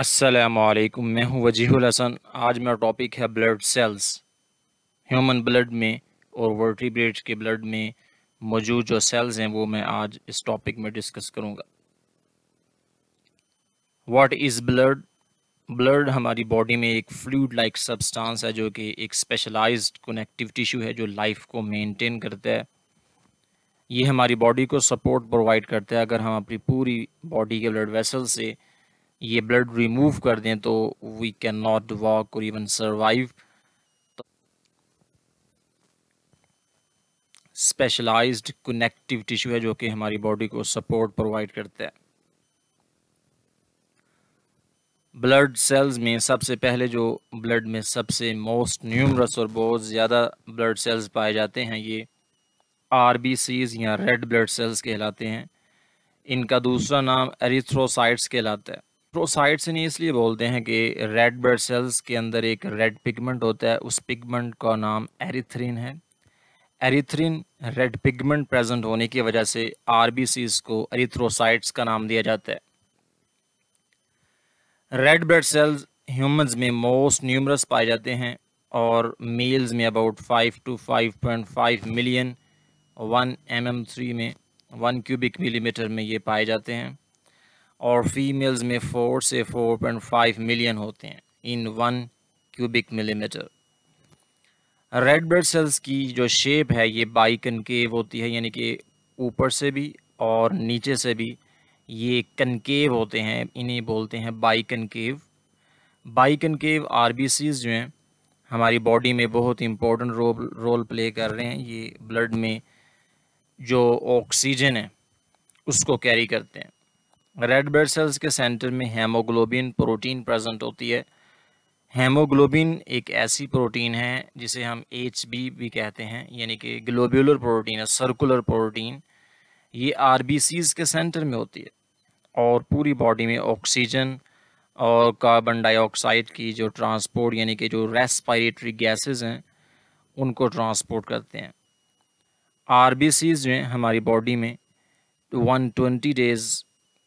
असलकुम मैं हूं वजीहुल हसन आज मेरा टॉपिक है ब्लड सेल्स ह्यूमन ब्लड में और वर्टिब्रेट के ब्लड में मौजूद जो सेल्स हैं वो मैं आज इस टॉपिक में डिस्कस करूंगा व्हाट इज़ ब्लड ब्लड हमारी बॉडी में एक फ्लूड लाइक सब्सटेंस है जो कि एक स्पेशलाइज्ड कनेक्टिव टिश्यू है जो लाइफ को मेनटेन करता है ये हमारी बॉडी को सपोर्ट प्रोवाइड करता है अगर हम अपनी पूरी बॉडी के ब्लड वेसल से ये ब्लड रिमूव कर दें तो वी कैन नॉट वॉक और even survive specialised connective tissue है जो कि हमारी बॉडी को सपोर्ट प्रोवाइड करता है ब्लड सेल्स में सबसे पहले जो ब्लड में सबसे मोस्ट न्यूमरस और बहुत ज़्यादा ब्लड सेल्स पाए जाते हैं ये आर बी सीज या रेड ब्लड सेल्स कहलाते हैं इनका दूसरा नाम एरिथ्रोसाइट्स कहलाता है प्रोसाइट्स इन्हें इसलिए बोलते हैं कि रेड ब्लड सेल्स के अंदर एक रेड पिगमेंट होता है उस पिगमेंट का नाम एरिथ्रिन है एरिथ्रिन रेड पिगमेंट प्रेजेंट होने की वजह से आर को एरिथ्रोसाइट्स का नाम दिया जाता है रेड ब्लड सेल्स ह्यूमंस में मोस्ट न्यूमरस पाए जाते हैं और मेल्स में about five to five point five million one M M three में वन क्यूबिक मिलीमीटर में ये पाए जाते हैं और फीमेल्स में फोर से फोर पॉइंट फाइव मिलियन होते हैं in one cubic millimetre red blood cells की जो शेप है ये बाई कनकेव होती है यानी कि ऊपर से भी और नीचे से भी ये कनकेव होते हैं इन्हें बोलते हैं बाइकन केव बाइकन केव आर जो हैं हमारी बॉडी में बहुत इम्पोर्टेंट रोल रोल प्ले कर रहे हैं ये ब्लड में जो ऑक्सीजन है उसको कैरी करते हैं रेड ब्लड सेल्स के सेंटर में हेमोग्लोबिन प्रोटीन प्रेजेंट होती है हेमोग्लोबिन एक ऐसी प्रोटीन है जिसे हम एच भी कहते हैं यानी कि ग्लोबुलर प्रोटीन है सर्कुलर प्रोटीन ये आर के सेंटर में होती है और पूरी बॉडी में ऑक्सीजन और कार्बन डाइऑक्साइड की जो ट्रांसपोर्ट यानी कि जो रेस्पिरेटरी गैसेस हैं उनको ट्रांसपोर्ट करते हैं आर जो हैं हमारी बॉडी में 120 डेज़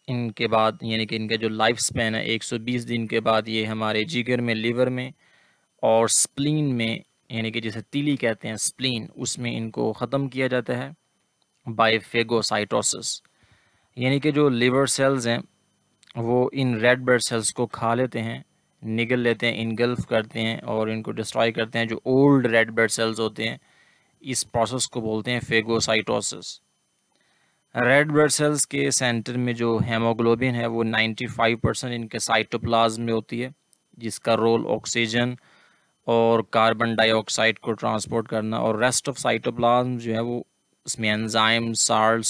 इनके बाद यानी कि इनका जो लाइफ स्पैन है 120 दिन के बाद ये हमारे जिगर में लीवर में और स्प्लीन में यानी कि जिसे तीली कहते हैं स्प्लीन उसमें इनको ख़त्म किया जाता है बाय फेगोसाइटोसिस यानी कि जो लीवर सेल्स हैं वो इन रेड ब्लड सेल्स को खा लेते हैं निगल लेते हैं इनगल्फ करते हैं और इनको डिस्ट्रॉय करते हैं जो ओल्ड रेड ब्लड सेल्स होते हैं इस प्रोसेस को बोलते हैं फेगोसाइटोसिस रेड ब्लड सेल्स के सेंटर में जो हेमोग्लोबिन है वो 95 परसेंट इनके साइटोप्लाज्म में होती है जिसका रोल ऑक्सीजन और कार्बन डाइऑक्साइड को ट्रांसपोर्ट करना और रेस्ट ऑफ साइटोप्लाज्म जो है वो उसमें एंजाइम साल्ट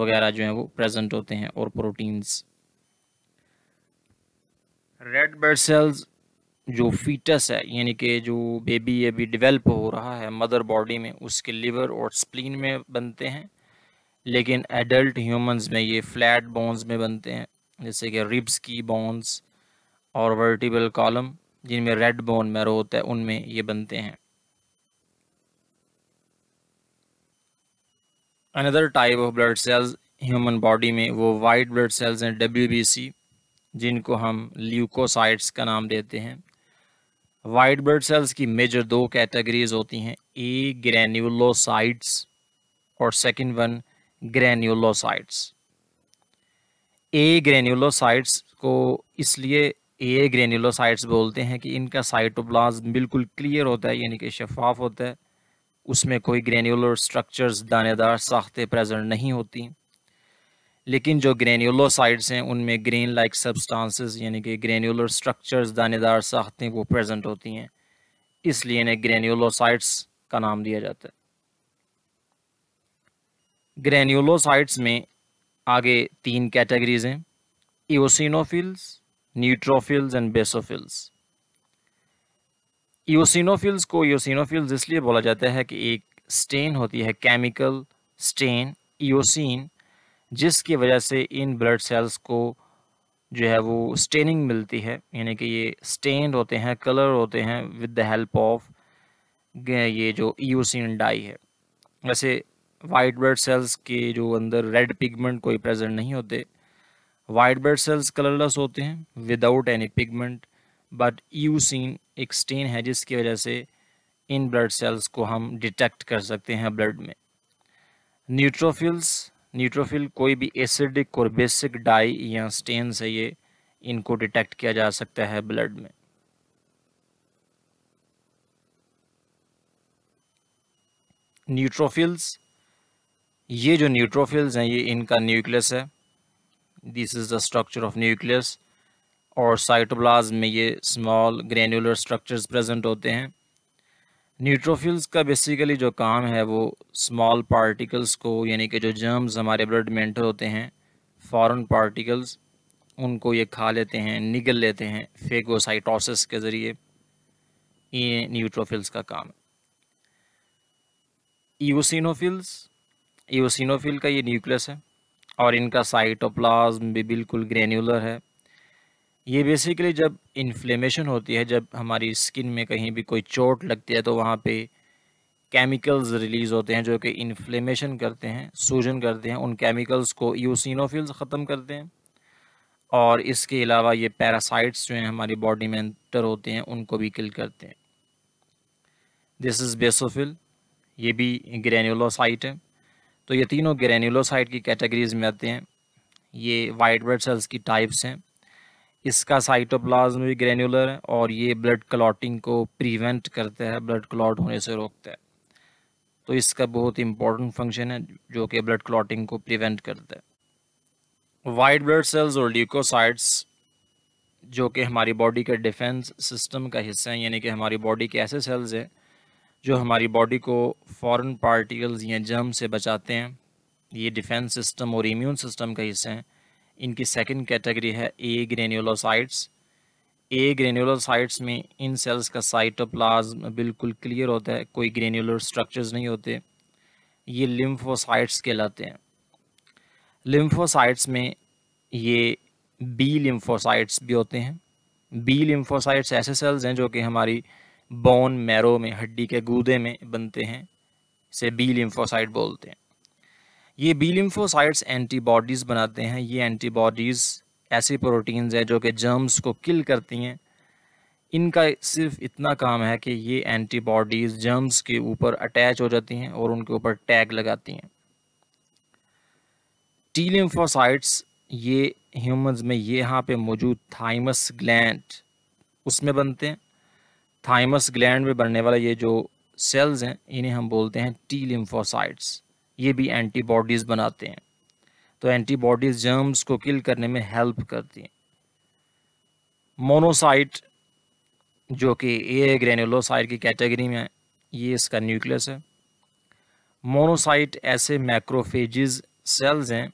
वगैरह जो है वो प्रेजेंट होते हैं और प्रोटीन्स रेड ब्लड सेल्स जो फीटस है यानी कि जो बेबी अभी डिवेलप हो रहा है मदर बॉडी में उसके लिवर और स्प्लीन में बनते हैं लेकिन एडल्ट ह्यूमंस में ये फ्लैट बोन्स में बनते हैं जैसे कि रिब्स की बोन्स और वर्टिबल कॉलम जिनमें रेड बोन मैरो होता है उनमें ये बनते हैं another type of blood cells human body में वो वाइट ब्लड सेल्स हैं डब्ल्यू जिनको हम ल्यूकोसाइट्स का नाम देते हैं वाइट ब्लड सेल्स की मेजर दो कैटेगरीज होती हैं ए ग्रैन्यूलोसाइट्स और second one granulocytes agranulocytes को इसलिए ए ग्रैन्यूलोसाइट्स बोलते हैं कि इनका साइटोप्लाज्म बिल्कुल क्लियर होता है यानी कि शफाफ होता है उसमें कोई ग्रैन्यूलर स्ट्रक्चर्स दानेदार साख्ते प्रेजेंट नहीं होती लेकिन जो ग्रैन्यूलोसाइट्स हैं उनमें ग्रेन लाइक सब्सटेंसेस यानी कि ग्रैन्यूलर स्ट्रक्चर्स दानेदार साख्ते वो प्रेजेंट होती हैं इसलिए इन्हें ग्रैन्यूलोसाइट्स का नाम दिया जाता है ग्रैन्यूलोसाइट्स में आगे तीन कैटेगरीज हैं eosinophils neutrophils and basophils eosinophils को ईसिनोफिल्स इसलिए बोला जाता है कि एक स्टेन होती है केमिकल स्टेन ईसिन जिसकी वजह से इन ब्लड सेल्स को जो है वो स्टेनिंग मिलती है यानी कि ये स्टेन होते हैं कलर होते हैं विद द हेल्प ऑफ ये जो ईओसिन डाई है वैसे वाइट ब्लड सेल्स के जो अंदर रेड पिगमेंट कोई प्रेजेंट नहीं होते वाइट ब्लड सेल्स कलरलेस होते हैं without any pigment but eosin एक स्टेन है जिसकी वजह से इन ब्लड सेल्स को हम डिटेक्ट कर सकते हैं ब्लड में न्यूट्रोफिल्स न्यूट्रोफिल कोई भी एसिडिक और बेसिक डाई या स्टेन से ये इनको डिटेक्ट किया जा सकता है ब्लड में न्यूट्रोफिल्स ये जो न्यूट्रोफिल्स हैं ये इनका न्यूक्लियस है this is the structure of nucleus और साइटोप्लाज्म में ये स्मॉल ग्रेनुलर स्ट्रक्चर्स प्रेजेंट होते हैं न्यूट्रोफिल्स का बेसिकली जो काम है वो स्मॉल पार्टिकल्स को यानी कि जो जर्म्स हमारे ब्लड में एंटर होते हैं फॉरेन पार्टिकल्स उनको ये खा लेते हैं निगल लेते हैं फेगोसाइटोसिस के ज़रिए ये न्यूट्रोफिल्स का काम है ईओसिनोफिल्स ईओसिनोफिल का ये न्यूक्लियस है और इनका साइटोप्लाज्म भी बिल्कुल ग्रेन्यूलर है ये बेसिकली जब इन्फ्लेमेशन होती है जब हमारी स्किन में कहीं भी कोई चोट लगती है तो वहाँ पे केमिकल्स रिलीज़ होते हैं जो कि इन्फ्लेमेशन करते हैं सूजन करते हैं उन केमिकल्स को यूसिनोफिल्स ख़त्म करते हैं और इसके अलावा ये पैरासाइट्स जो हैं हमारी बॉडी में एंटर होते हैं उनको भी किल करते हैं दिस इज़ बेसोफिल ये भी ग्रेन्यूलोसाइट है तो ये तीनों ग्रेन्यूलोसाइट की कैटेगरीज में आते हैं ये वाइट ब्लड सेल्स की टाइप्स हैं इसका साइटोप्लाज्म भी ग्रेन्यूलर है और ये ब्लड क्लॉटिंग को प्रिवेंट करता है ब्लड क्लॉट होने से रोकता है तो इसका बहुत इंपॉर्टेंट फंक्शन है जो कि ब्लड क्लॉटिंग को प्रिवेंट करता है वाइट ब्लड सेल्स और ल्यूकोसाइट्स जो कि हमारी बॉडी के डिफेंस सिस्टम का हिस्सा है यानी कि हमारी बॉडी के ऐसे सेल्स हैं जो हमारी बॉडी को फॉरेन पार्टिकल्स या जर्म से बचाते हैं ये डिफेंस सिस्टम और इम्यून सिस्टम का हिस्से हैं इनकी सेकंड कैटेगरी है ए ग्रेन्यूलोसाइट्स ए ग्रेन्यूलोसाइट्स में इन सेल्स का साइटोप्लाज्म बिल्कुल क्लियर होता है कोई ग्रेन्यूलर स्ट्रक्चर्स नहीं होते ये लिम्फोसाइट्स कहलाते हैं लिम्फोसाइट्स में ये बी लिम्फोसाइट्स भी होते हैं बी लिम्फोसाइट्स ऐसे सेल्स हैं जो कि हमारी बोन मैरो में हड्डी के गूदे में बनते हैं इसे बी लिम्फोसाइट बोलते हैं ये बी लिम्फोसाइट्स एंटीबॉडीज़ बनाते हैं ये एंटीबॉडीज़ ऐसी प्रोटीन्स हैं जो कि जर्म्स को किल करती हैं इनका सिर्फ इतना काम है कि ये एंटीबॉडीज़ जर्म्स के ऊपर अटैच हो जाती हैं और उनके ऊपर टैग लगाती हैं टी लिम्फोसाइट्स ये ह्यूमंस में ये यहाँ पे मौजूद थाइमस ग्लैंड उसमें बनते हैं थाइमस ग्लैंड में बनने वाला ये जो सेल्स हैं इन्हें हम बोलते हैं टी लिम्फोसाइट्स ये भी एंटीबॉडीज़ बनाते हैं तो एंटीबॉडीज़ जर्म्स को किल करने में हेल्प करती हैं मोनोसाइट जो कि ए ग्रेनुलोसाइट की कैटेगरी में है ये इसका न्यूक्लियस है मोनोसाइट ऐसे मैक्रोफेजिज सेल्स हैं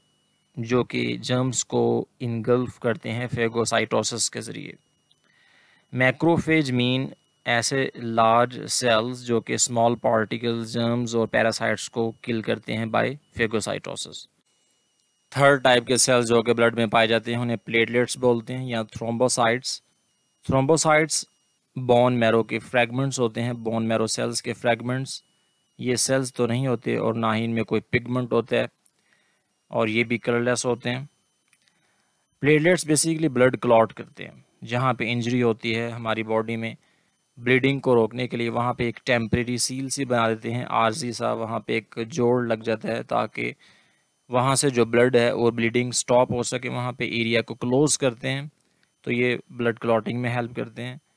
जो कि जर्म्स को इनगल्फ करते हैं फेगोसाइटोसिस के ज़रिए मैक्रोफेज मीन ऐसे लार्ज सेल्स जो कि स्मॉल पार्टिकल्स जर्म्स और पैरासाइट्स को किल करते हैं बाय फेगोसाइटोसिस थर्ड टाइप के सेल्स जो कि ब्लड में पाए जाते हैं उन्हें प्लेटलेट्स बोलते हैं या थ्रोम्बोसाइट्स थ्रोम्बोसाइट्स बोन मैरो के फ्रैगमेंट्स होते हैं बोन मैरो सेल्स के फ्रैगमेंट्स ये सेल्स तो नहीं होते और ना ही इनमें कोई पिगमेंट होता है और ये भी कलरलेस होते हैं प्लेटलेट्स बेसिकली ब्लड क्लॉट करते हैं जहाँ पे इंजरी होती है हमारी बॉडी में ब्लीडिंग को रोकने के लिए वहाँ पे एक टेम्प्रेरी सील सी बना देते हैं आरजी सा वहाँ पे एक जोड़ लग जाता है ताकि वहाँ से जो ब्लड है वो ब्लीडिंग स्टॉप हो सके वहाँ पे एरिया को क्लोज़ करते हैं तो ये ब्लड क्लॉटिंग में हेल्प करते हैं